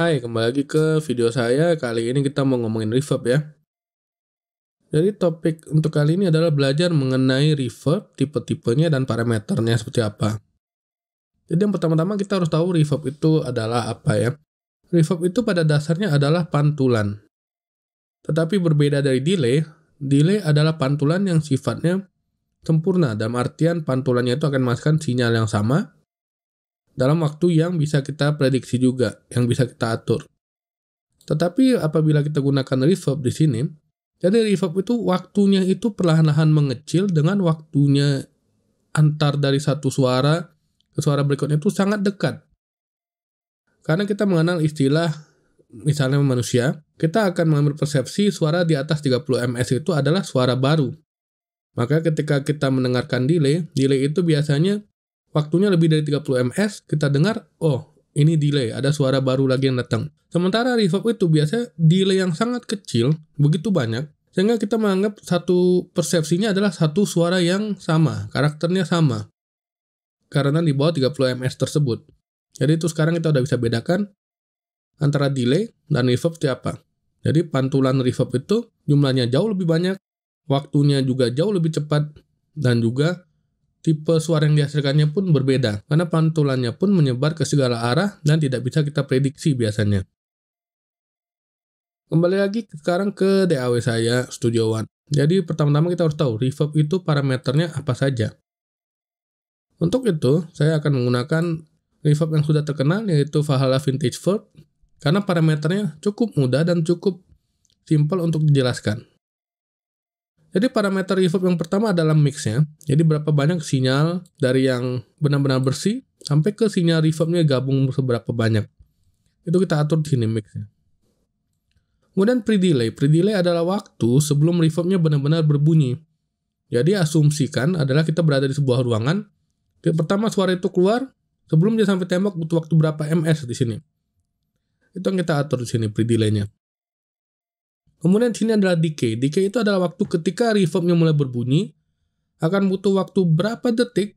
Hai, kembali lagi ke video saya. Kali ini kita mau ngomongin reverb ya. Jadi topik untuk kali ini adalah belajar mengenai reverb, tipe-tipenya dan parameternya seperti apa. Jadi yang pertama-tama kita harus tahu reverb itu adalah apa ya. Reverb itu pada dasarnya adalah pantulan. Tetapi berbeda dari delay, delay adalah pantulan yang sifatnya sempurna. Dalam artian pantulannya itu akan menghasilkan sinyal yang sama, dalam waktu yang bisa kita prediksi juga, yang bisa kita atur. Tetapi apabila kita gunakan reverb di sini, jadi reverb itu waktunya itu perlahan-lahan mengecil dengan waktunya antar dari satu suara ke suara berikutnya itu sangat dekat. Karena kita mengenal istilah misalnya manusia, kita akan mengambil persepsi suara di atas 30 ms itu adalah suara baru. Maka ketika kita mendengarkan delay, delay itu biasanya waktunya lebih dari 30 ms, kita dengar, oh, ini delay, ada suara baru lagi yang datang. Sementara reverb itu biasanya delay yang sangat kecil, begitu banyak, sehingga kita menganggap satu persepsinya adalah satu suara yang sama, karakternya sama. Karena di bawah 30 ms tersebut. Jadi itu sekarang kita udah bisa bedakan antara delay dan reverb itu apa. Jadi pantulan reverb itu jumlahnya jauh lebih banyak, waktunya juga jauh lebih cepat, dan juga Tipe suara yang dihasilkannya pun berbeda, karena pantulannya pun menyebar ke segala arah dan tidak bisa kita prediksi biasanya. Kembali lagi sekarang ke DAW saya, Studio One. Jadi pertama-tama kita harus tahu reverb itu parameternya apa saja. Untuk itu, saya akan menggunakan reverb yang sudah terkenal yaitu Valhalla Vintage Verb karena parameternya cukup mudah dan cukup simple untuk dijelaskan. Jadi parameter reverb yang pertama adalah mixnya. Jadi berapa banyak sinyal dari yang benar-benar bersih sampai ke sinyal reverbnya gabung seberapa banyak. Itu kita atur di sini mixnya. Kemudian pre-delay. Pre-delay adalah waktu sebelum reverbnya benar-benar berbunyi. Jadi asumsikan adalah kita berada di sebuah ruangan. Pertama suara itu keluar, sebelum dia sampai tembok butuh waktu berapa ms di sini. Itu yang kita atur di sini pre delaynya. Kemudian sini adalah decay. Decay itu adalah waktu ketika reverbnya mulai berbunyi, akan butuh waktu berapa detik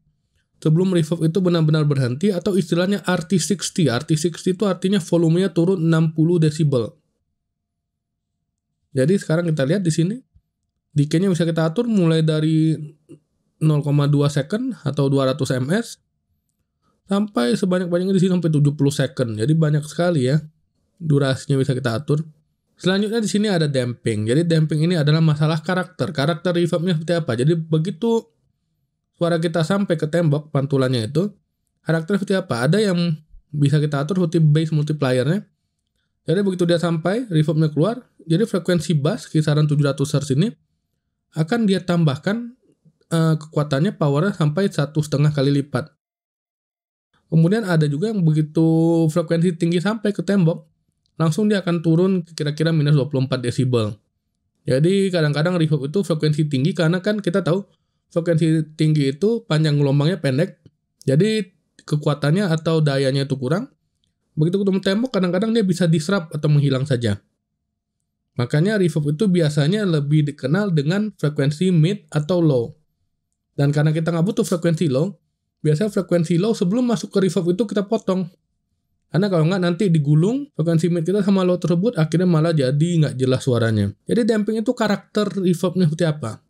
sebelum reverb itu benar-benar berhenti atau istilahnya RT60. RT60 itu artinya volumenya turun 60 desibel. Jadi sekarang kita lihat di sini decay-nya bisa kita atur mulai dari 0,2 second atau 200 ms sampai sebanyak-banyaknya di sini sampai 70 second. Jadi banyak sekali ya durasinya bisa kita atur. Selanjutnya di sini ada damping. Jadi damping ini adalah masalah karakter. Karakter reverbnya seperti apa. Jadi begitu suara kita sampai ke tembok pantulannya itu, karakter seperti apa. Ada yang bisa kita atur seperti bass multipliernya. Jadi begitu dia sampai, reverbnya keluar. Jadi frekuensi bass kisaran 700 Hz ini akan dia tambahkan uh, kekuatannya powernya sampai satu setengah kali lipat. Kemudian ada juga yang begitu frekuensi tinggi sampai ke tembok, langsung dia akan turun kira-kira minus 24 desibel. Jadi kadang-kadang reverb itu frekuensi tinggi karena kan kita tahu frekuensi tinggi itu panjang gelombangnya pendek. Jadi kekuatannya atau dayanya itu kurang. Begitu ketemu tembok kadang-kadang dia bisa diserap atau menghilang saja. Makanya reverb itu biasanya lebih dikenal dengan frekuensi mid atau low. Dan karena kita nggak butuh frekuensi low, biasanya frekuensi low sebelum masuk ke reverb itu kita potong. Karena kalau nggak nanti digulung frekuensi mid kita sama low tersebut akhirnya malah jadi nggak jelas suaranya. Jadi damping itu karakter reverbnya seperti apa.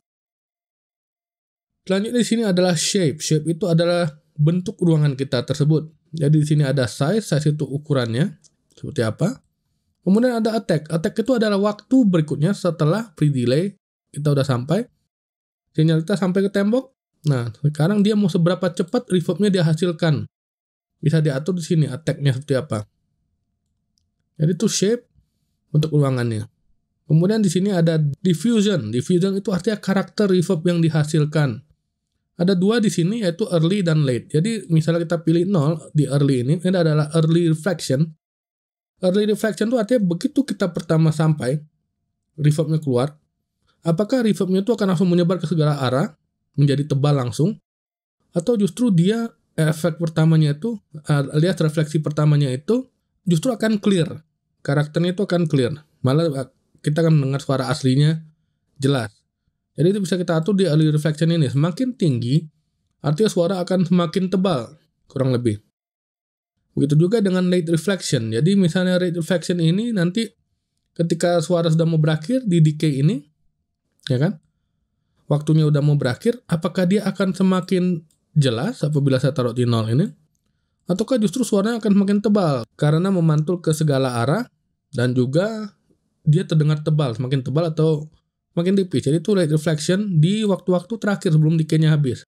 Selanjutnya di sini adalah shape. Shape itu adalah bentuk ruangan kita tersebut. Jadi di sini ada size, size itu ukurannya seperti apa. Kemudian ada attack. Attack itu adalah waktu berikutnya setelah pre delay kita udah sampai. Sinyal kita sampai ke tembok. Nah, sekarang dia mau seberapa cepat reverbnya dia hasilkan bisa diatur di sini attack-nya seperti apa. Jadi itu shape untuk ruangannya. Kemudian di sini ada diffusion. Diffusion itu artinya karakter reverb yang dihasilkan. Ada dua di sini yaitu early dan late. Jadi misalnya kita pilih 0 di early ini, ini adalah early reflection. Early reflection itu artinya begitu kita pertama sampai, reverbnya keluar, apakah reverbnya itu akan langsung menyebar ke segala arah, menjadi tebal langsung, atau justru dia efek pertamanya itu alias eh, refleksi pertamanya itu justru akan clear karakternya itu akan clear malah eh, kita akan mendengar suara aslinya jelas jadi itu bisa kita atur di early reflection ini semakin tinggi artinya suara akan semakin tebal kurang lebih begitu juga dengan late reflection jadi misalnya late reflection ini nanti ketika suara sudah mau berakhir di decay ini ya kan waktunya sudah mau berakhir apakah dia akan semakin jelas apabila saya taruh di nol ini? Ataukah justru suaranya akan makin tebal karena memantul ke segala arah dan juga dia terdengar tebal, semakin tebal atau makin tipis. Jadi itu light reflection di waktu-waktu terakhir sebelum decay habis.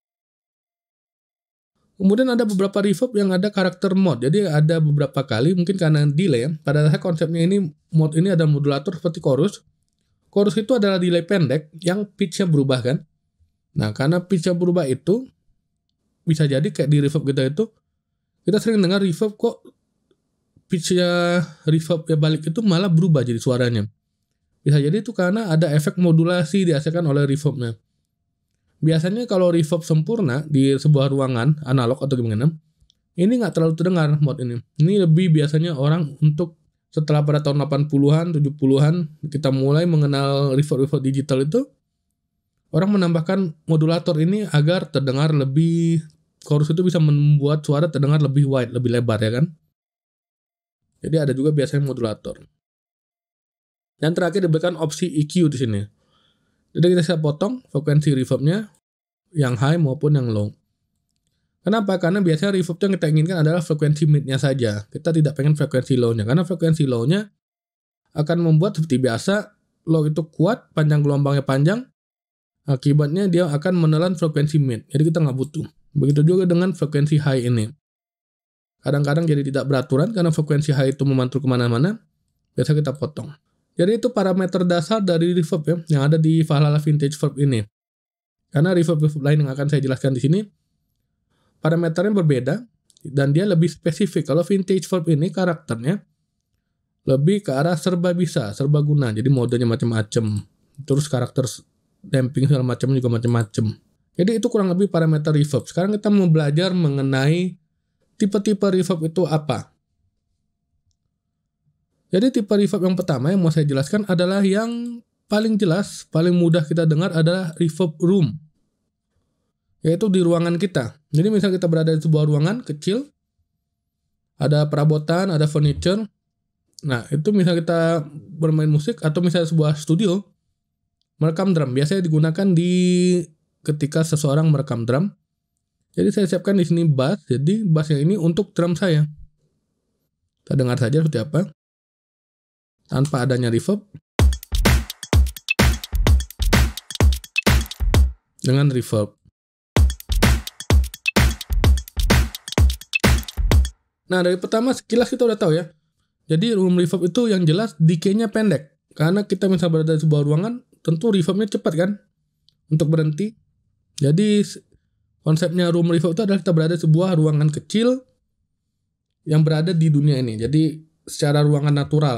Kemudian ada beberapa reverb yang ada karakter mod. Jadi ada beberapa kali mungkin karena delay ya. Pada saya konsepnya ini mod ini ada modulator seperti chorus. Chorus itu adalah delay pendek yang pitch-nya berubah kan. Nah, karena pitch-nya berubah itu bisa jadi kayak di reverb kita itu kita sering dengar reverb kok pitchnya reverb ya balik itu malah berubah jadi suaranya. Bisa jadi itu karena ada efek modulasi dihasilkan oleh reverbnya. Biasanya kalau reverb sempurna di sebuah ruangan analog atau gimana, ini nggak terlalu terdengar mod ini. Ini lebih biasanya orang untuk setelah pada tahun 80-an, 70-an kita mulai mengenal reverb-reverb digital itu orang menambahkan modulator ini agar terdengar lebih chorus itu bisa membuat suara terdengar lebih wide, lebih lebar ya kan. Jadi ada juga biasanya modulator. Dan terakhir diberikan opsi EQ di sini. Jadi kita bisa potong frekuensi reverbnya yang high maupun yang low. Kenapa? Karena biasanya reverb yang kita inginkan adalah frekuensi mid-nya saja. Kita tidak pengen frekuensi low-nya. Karena frekuensi low-nya akan membuat seperti biasa, low itu kuat, panjang gelombangnya panjang, akibatnya dia akan menelan frekuensi mid. Jadi kita nggak butuh. Begitu juga dengan frekuensi high ini. Kadang-kadang jadi tidak beraturan karena frekuensi high itu memantul kemana-mana, biasa kita potong. Jadi itu parameter dasar dari reverb ya, yang ada di Valhalla Vintage Verb ini. Karena reverb-reverb lain yang akan saya jelaskan di sini, parameternya berbeda, dan dia lebih spesifik. Kalau Vintage Verb ini karakternya lebih ke arah serba bisa, serba guna. Jadi modenya macam-macam. Terus karakter damping segala macam juga macam-macam. Jadi itu kurang lebih parameter reverb. Sekarang kita mau belajar mengenai tipe-tipe reverb itu apa. Jadi tipe reverb yang pertama yang mau saya jelaskan adalah yang paling jelas, paling mudah kita dengar adalah reverb room. Yaitu di ruangan kita. Jadi misal kita berada di sebuah ruangan kecil, ada perabotan, ada furniture. Nah, itu misal kita bermain musik atau misalnya sebuah studio, merekam drum. Biasanya digunakan di ketika seseorang merekam drum. Jadi saya siapkan di sini bass, jadi bass yang ini untuk drum saya. Kita dengar saja seperti apa. Tanpa adanya reverb. Dengan reverb. Nah, dari pertama sekilas kita udah tahu ya. Jadi room reverb itu yang jelas decay-nya pendek. Karena kita misalnya berada di sebuah ruangan, tentu reverbnya cepat kan? Untuk berhenti. Jadi konsepnya room review itu adalah kita berada di sebuah ruangan kecil yang berada di dunia ini. Jadi secara ruangan natural.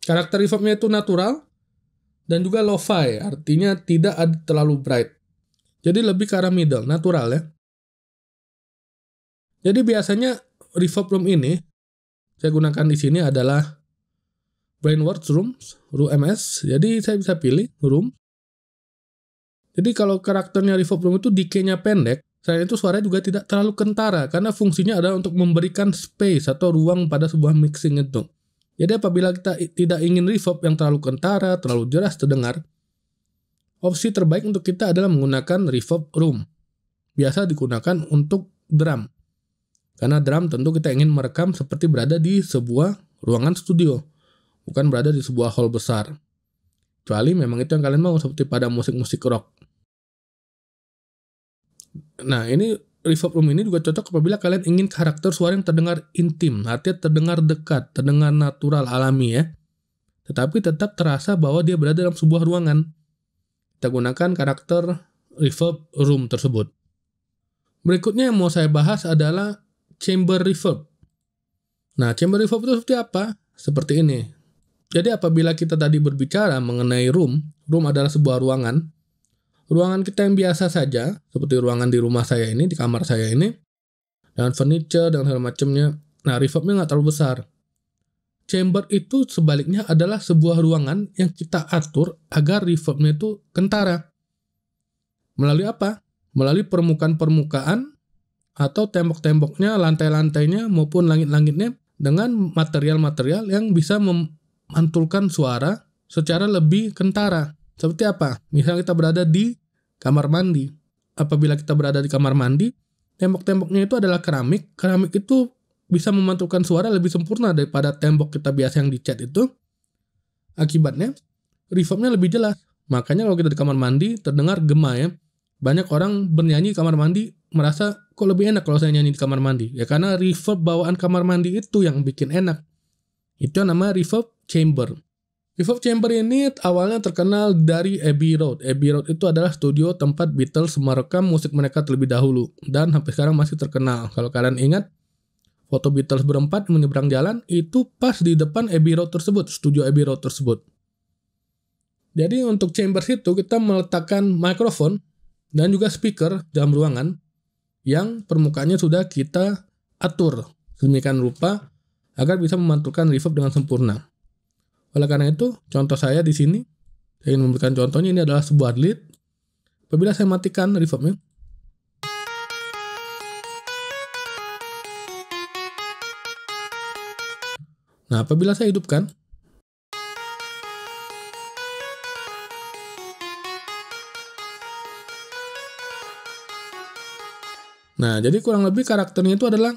Karakter reverbnya itu natural dan juga lo-fi, artinya tidak ada terlalu bright. Jadi lebih ke arah middle, natural ya. Jadi biasanya reverb room ini saya gunakan di sini adalah Brainworks Rooms, Room MS. Jadi saya bisa pilih room jadi kalau karakternya Rivoblong itu decay-nya pendek, selain itu suaranya juga tidak terlalu kentara karena fungsinya adalah untuk memberikan space atau ruang pada sebuah mixing itu. Jadi apabila kita tidak ingin reverb yang terlalu kentara, terlalu jelas terdengar, opsi terbaik untuk kita adalah menggunakan reverb room. Biasa digunakan untuk drum. Karena drum tentu kita ingin merekam seperti berada di sebuah ruangan studio, bukan berada di sebuah hall besar. Kecuali memang itu yang kalian mau seperti pada musik-musik rock Nah, ini reverb room ini juga cocok apabila kalian ingin karakter suara yang terdengar intim, artinya terdengar dekat, terdengar natural, alami ya. Tetapi tetap terasa bahwa dia berada dalam sebuah ruangan. Kita gunakan karakter reverb room tersebut. Berikutnya yang mau saya bahas adalah chamber reverb. Nah, chamber reverb itu seperti apa? Seperti ini. Jadi apabila kita tadi berbicara mengenai room, room adalah sebuah ruangan, ruangan kita yang biasa saja, seperti ruangan di rumah saya ini, di kamar saya ini, dengan furniture, dan segala macamnya. Nah, reverbnya nggak terlalu besar. Chamber itu sebaliknya adalah sebuah ruangan yang kita atur agar reverbnya itu kentara. Melalui apa? Melalui permukaan-permukaan atau tembok-temboknya, lantai-lantainya, maupun langit-langitnya dengan material-material yang bisa memantulkan suara secara lebih kentara. Seperti apa? Misalnya kita berada di kamar mandi. Apabila kita berada di kamar mandi, tembok-temboknya itu adalah keramik. Keramik itu bisa memantulkan suara lebih sempurna daripada tembok kita biasa yang dicat itu. Akibatnya, reverbnya lebih jelas. Makanya kalau kita di kamar mandi, terdengar gema ya. Banyak orang bernyanyi kamar mandi merasa kok lebih enak kalau saya nyanyi di kamar mandi. Ya karena reverb bawaan kamar mandi itu yang bikin enak. Itu yang nama reverb chamber. Reverb Chamber ini awalnya terkenal dari Abbey Road. Abbey Road itu adalah studio tempat Beatles merekam musik mereka terlebih dahulu dan sampai sekarang masih terkenal. Kalau kalian ingat, foto Beatles berempat menyeberang jalan itu pas di depan Abbey Road tersebut, studio Abbey Road tersebut. Jadi untuk chamber itu kita meletakkan mikrofon dan juga speaker dalam ruangan yang permukaannya sudah kita atur sedemikian rupa agar bisa memantulkan reverb dengan sempurna. Oleh karena itu, contoh saya di sini, saya ingin memberikan contohnya ini adalah sebuah lead. Apabila saya matikan reverbnya, Nah, apabila saya hidupkan, Nah, jadi kurang lebih karakternya itu adalah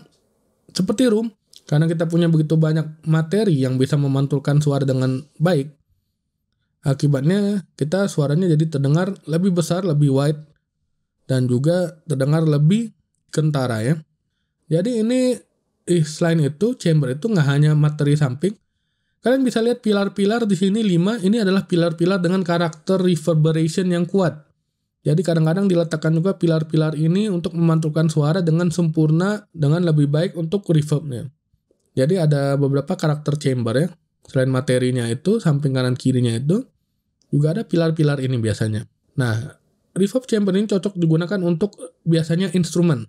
seperti room, karena kita punya begitu banyak materi yang bisa memantulkan suara dengan baik, akibatnya kita suaranya jadi terdengar lebih besar, lebih wide, dan juga terdengar lebih kentara ya. Jadi ini eh, selain itu chamber itu nggak hanya materi samping. Kalian bisa lihat pilar-pilar di sini 5, ini adalah pilar-pilar dengan karakter reverberation yang kuat. Jadi kadang-kadang diletakkan juga pilar-pilar ini untuk memantulkan suara dengan sempurna, dengan lebih baik untuk reverbnya. Jadi ada beberapa karakter chamber ya. Selain materinya itu, samping kanan kirinya itu, juga ada pilar-pilar ini biasanya. Nah, reverb chamber ini cocok digunakan untuk biasanya instrumen.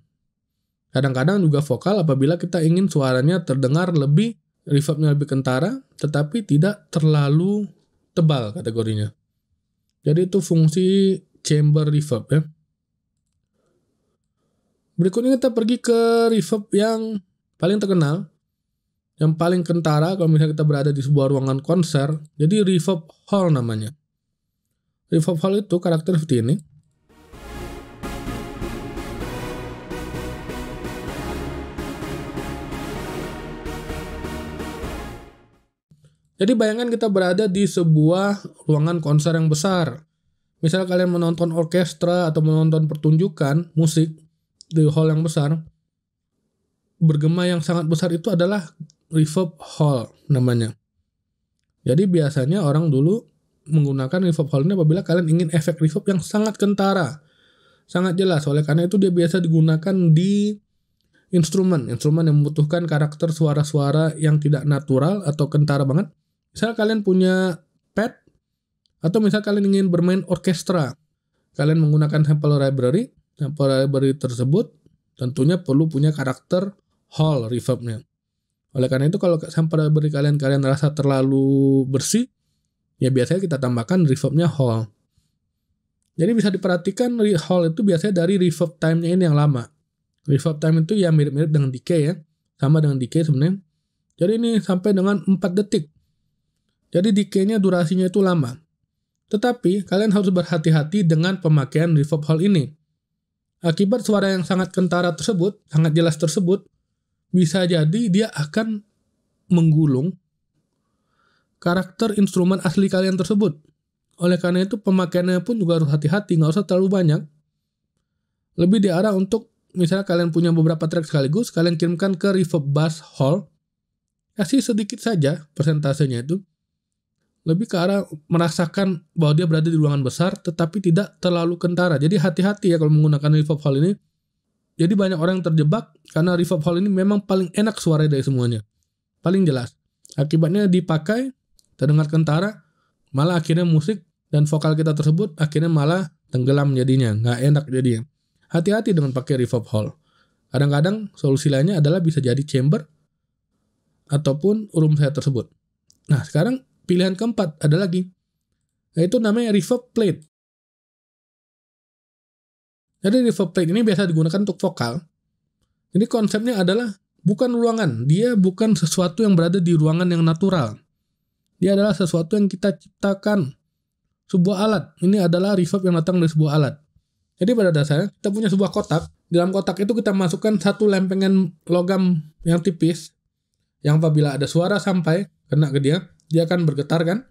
Kadang-kadang juga vokal apabila kita ingin suaranya terdengar lebih, reverbnya lebih kentara, tetapi tidak terlalu tebal kategorinya. Jadi itu fungsi chamber reverb ya. Berikutnya kita pergi ke reverb yang paling terkenal, yang paling kentara kalau misalnya kita berada di sebuah ruangan konser, jadi reverb hall namanya. Reverb hall itu karakter seperti ini. Jadi bayangkan kita berada di sebuah ruangan konser yang besar. Misalnya kalian menonton orkestra atau menonton pertunjukan musik di hall yang besar, bergema yang sangat besar itu adalah reverb hall namanya. Jadi biasanya orang dulu menggunakan reverb hall ini apabila kalian ingin efek reverb yang sangat kentara. Sangat jelas, oleh karena itu dia biasa digunakan di instrumen. Instrumen yang membutuhkan karakter suara-suara yang tidak natural atau kentara banget. Misal kalian punya pad, atau misal kalian ingin bermain orkestra. Kalian menggunakan sample library, sample library tersebut tentunya perlu punya karakter hall reverbnya. Oleh karena itu kalau sampai beri kalian kalian rasa terlalu bersih, ya biasanya kita tambahkan reverbnya hall. Jadi bisa diperhatikan hall itu biasanya dari reverb time-nya ini yang lama. Reverb time itu ya mirip-mirip dengan decay ya. Sama dengan decay sebenarnya. Jadi ini sampai dengan 4 detik. Jadi decay-nya durasinya itu lama. Tetapi kalian harus berhati-hati dengan pemakaian reverb hall ini. Akibat suara yang sangat kentara tersebut, sangat jelas tersebut, bisa jadi dia akan menggulung karakter instrumen asli kalian tersebut. Oleh karena itu pemakaiannya pun juga harus hati-hati, nggak usah terlalu banyak. Lebih diarah untuk misalnya kalian punya beberapa track sekaligus, kalian kirimkan ke reverb bass hall, kasih sedikit saja persentasenya itu. Lebih ke arah merasakan bahwa dia berada di ruangan besar, tetapi tidak terlalu kentara. Jadi hati-hati ya kalau menggunakan reverb hall ini jadi banyak orang yang terjebak karena reverb hall ini memang paling enak suaranya dari semuanya. Paling jelas. Akibatnya dipakai, terdengar kentara, malah akhirnya musik dan vokal kita tersebut akhirnya malah tenggelam jadinya, nggak enak jadinya. Hati-hati dengan pakai reverb hall. Kadang-kadang solusi lainnya adalah bisa jadi chamber ataupun room saya tersebut. Nah, sekarang pilihan keempat ada lagi. Yaitu namanya reverb plate. Jadi reverb plate ini biasa digunakan untuk vokal. Ini konsepnya adalah bukan ruangan, dia bukan sesuatu yang berada di ruangan yang natural. Dia adalah sesuatu yang kita ciptakan. Sebuah alat, ini adalah reverb yang datang dari sebuah alat. Jadi pada dasarnya kita punya sebuah kotak, dalam kotak itu kita masukkan satu lempengan logam yang tipis, yang apabila ada suara sampai kena ke dia, dia akan bergetar kan?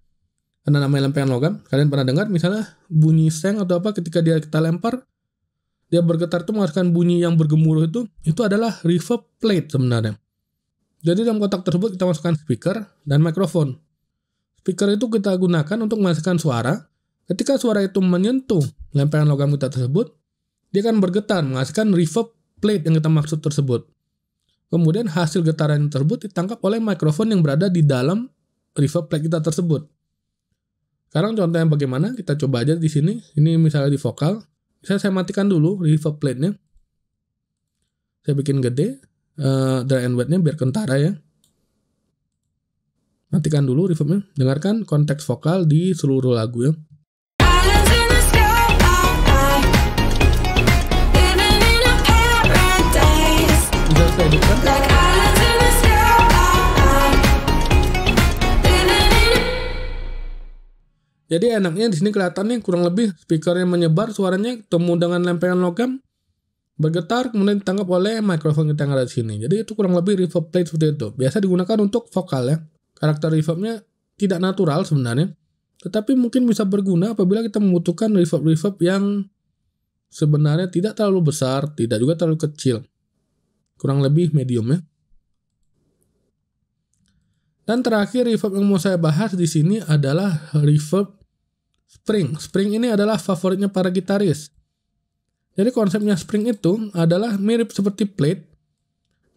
Karena namanya lempengan logam, kalian pernah dengar misalnya bunyi seng atau apa ketika dia kita lempar, dia bergetar itu menghasilkan bunyi yang bergemuruh itu itu adalah reverb plate sebenarnya. Jadi dalam kotak tersebut kita masukkan speaker dan mikrofon. Speaker itu kita gunakan untuk menghasilkan suara. Ketika suara itu menyentuh lempengan logam kita tersebut, dia akan bergetar menghasilkan reverb plate yang kita maksud tersebut. Kemudian hasil getaran tersebut ditangkap oleh mikrofon yang berada di dalam reverb plate kita tersebut. Sekarang contohnya bagaimana? Kita coba aja di sini. Ini misalnya di vokal saya saya matikan dulu reverb plate-nya. Saya bikin gede uh, dry and wet-nya biar kentara ya. Matikan dulu reverbnya. Dengarkan konteks vokal di seluruh lagu ya. Jadi enaknya di sini kelihatan nih kurang lebih speaker yang menyebar suaranya temu dengan lempengan logam bergetar kemudian ditangkap oleh mikrofon kita yang ada di sini. Jadi itu kurang lebih reverb plate seperti itu. Biasa digunakan untuk vokal ya. Karakter reverbnya tidak natural sebenarnya. Tetapi mungkin bisa berguna apabila kita membutuhkan reverb-reverb yang sebenarnya tidak terlalu besar, tidak juga terlalu kecil. Kurang lebih medium ya. Dan terakhir reverb yang mau saya bahas di sini adalah reverb Spring. Spring ini adalah favoritnya para gitaris. Jadi konsepnya spring itu adalah mirip seperti plate,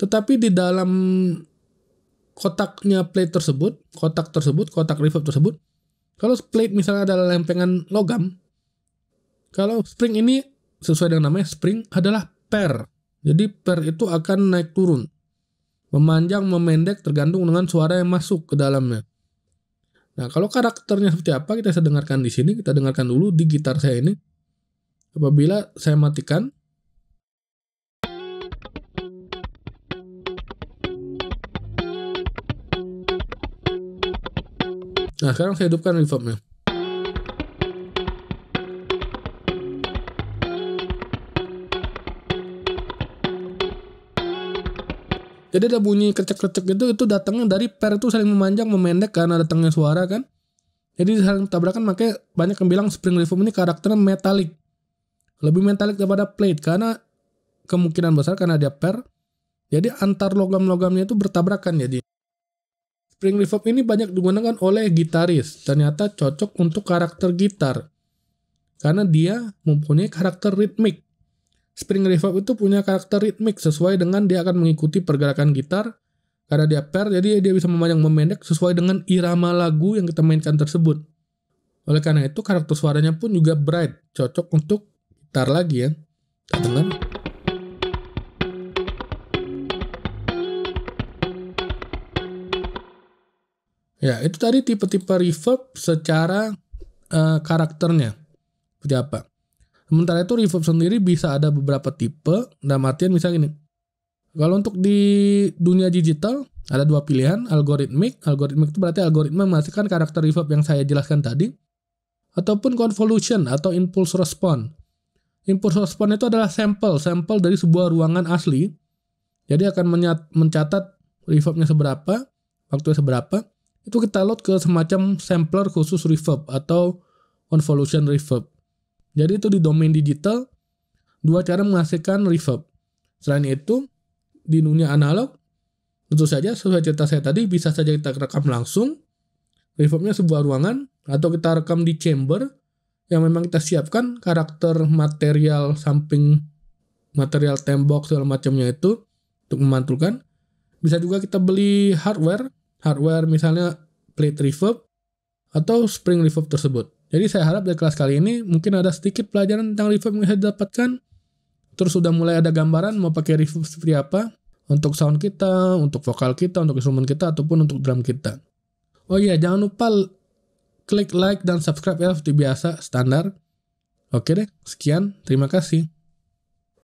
tetapi di dalam kotaknya plate tersebut, kotak tersebut, kotak reverb tersebut, kalau plate misalnya adalah lempengan logam, kalau spring ini sesuai dengan namanya spring adalah per. Jadi per itu akan naik turun, memanjang, memendek tergantung dengan suara yang masuk ke dalamnya. Nah, kalau karakternya seperti apa kita bisa dengarkan di sini, kita dengarkan dulu di gitar saya ini. Apabila saya matikan Nah, sekarang saya hidupkan reverbnya. Jadi ada bunyi kecek kecek gitu itu datangnya dari per itu saling memanjang memendek karena datangnya suara kan. Jadi saling tabrakan makanya banyak yang bilang spring reverb ini karakternya metalik. Lebih metalik daripada plate karena kemungkinan besar karena dia per. Jadi antar logam-logamnya itu bertabrakan jadi. Spring reverb ini banyak digunakan oleh gitaris. Ternyata cocok untuk karakter gitar. Karena dia mempunyai karakter ritmik. Spring reverb itu punya karakter ritmik sesuai dengan dia akan mengikuti pergerakan gitar karena dia per, jadi dia bisa memanjang memendek sesuai dengan irama lagu yang kita mainkan tersebut. Oleh karena itu, karakter suaranya pun juga bright, cocok untuk gitar lagi ya. Dengan Ya, itu tadi tipe-tipe reverb secara uh, karakternya. Seperti apa? Sementara itu reverb sendiri bisa ada beberapa tipe. Dan artian misalnya gini. Kalau untuk di dunia digital ada dua pilihan, algoritmik. Algoritmik itu berarti algoritma menghasilkan karakter reverb yang saya jelaskan tadi. Ataupun convolution atau impulse response. Impulse response itu adalah sampel, sampel dari sebuah ruangan asli. Jadi akan mencatat reverbnya seberapa, waktu seberapa. Itu kita load ke semacam sampler khusus reverb atau convolution reverb. Jadi itu di domain digital, dua cara menghasilkan reverb. Selain itu, di dunia analog, tentu saja sesuai cerita saya tadi, bisa saja kita rekam langsung, reverbnya sebuah ruangan, atau kita rekam di chamber, yang memang kita siapkan karakter material samping material tembok segala macamnya itu untuk memantulkan. Bisa juga kita beli hardware, hardware misalnya plate reverb atau spring reverb tersebut. Jadi saya harap dari kelas kali ini mungkin ada sedikit pelajaran tentang reverb yang saya dapatkan. Terus sudah mulai ada gambaran mau pakai reverb seperti apa untuk sound kita, untuk vokal kita, untuk instrumen kita ataupun untuk drum kita. Oh iya, jangan lupa klik like dan subscribe ya seperti biasa standar. Oke deh, sekian. Terima kasih.